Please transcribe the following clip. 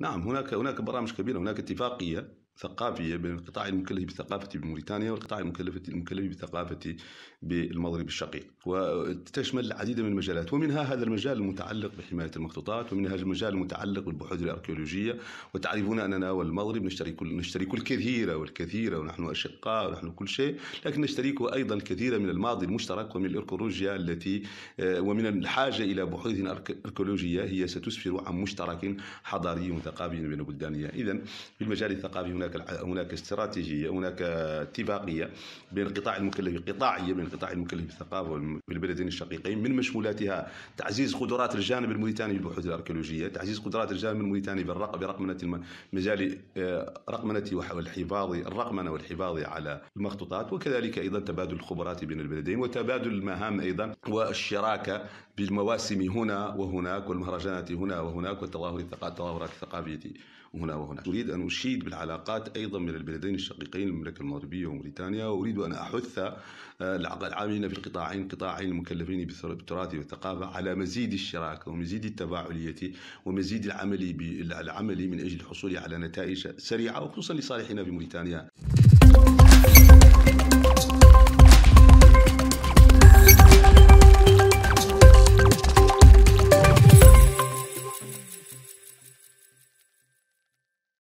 نعم هناك هناك برامج كبيرة هناك اتفاقية ثقافية بين القطاع المكلف بثقافته بموريتانيا والقطاع المكلف المكلف بثقافته بالمغرب الشقيق وتشمل العديد من المجالات ومنها هذا المجال المتعلق بحماية المخطوطات ومنها المجال المتعلق بالبحوث الأركيولوجية وتعرفون أننا والمغرب نشترك نشترك الكثير والكثير ونحن أشقاء ونحن كل شيء لكن نشترك أيضا الكثير من الماضي المشترك ومن الأركيولوجيا التي آه، ومن الحاجة إلى بحوث أركيولوجية هي ستسفر عن مشترك حضاري وثقافي بين بلداننا إذا في المجال الثقافي هناك هناك هناك استراتيجيه هناك اتفاقيه بين القطاع المكلف قطاعيه بين القطاع المكلف بالثقافه والبلدين الشقيقين من مشمولاتها تعزيز قدرات الجانب الموريتاني بالبحوث الاركيولوجيه تعزيز قدرات الجانب الموريتاني برقمنه مجال آه، رقمنه والحفاظ الرقمنه والحفاظ على المخطوطات وكذلك ايضا تبادل الخبرات بين البلدين وتبادل المهام ايضا والشراكه بالمواسم هنا وهناك والمهرجانات هنا وهناك والتظاهر التظاهرات الثقافية هنا وهناك أريد أن أشيد بالعلاقات أيضا من البلدين الشقيقين المملكة المغربية وموريتانيا وأريد أن أحث آه، العاملين في القطاعين قطاعين المكلفين بالتراث والثقافة على مزيد الشراكة ومزيد التفاعلية ومزيد العمل العمل من أجل الحصول على نتائج سريعة وخصوصا لصالحنا في موريتانيا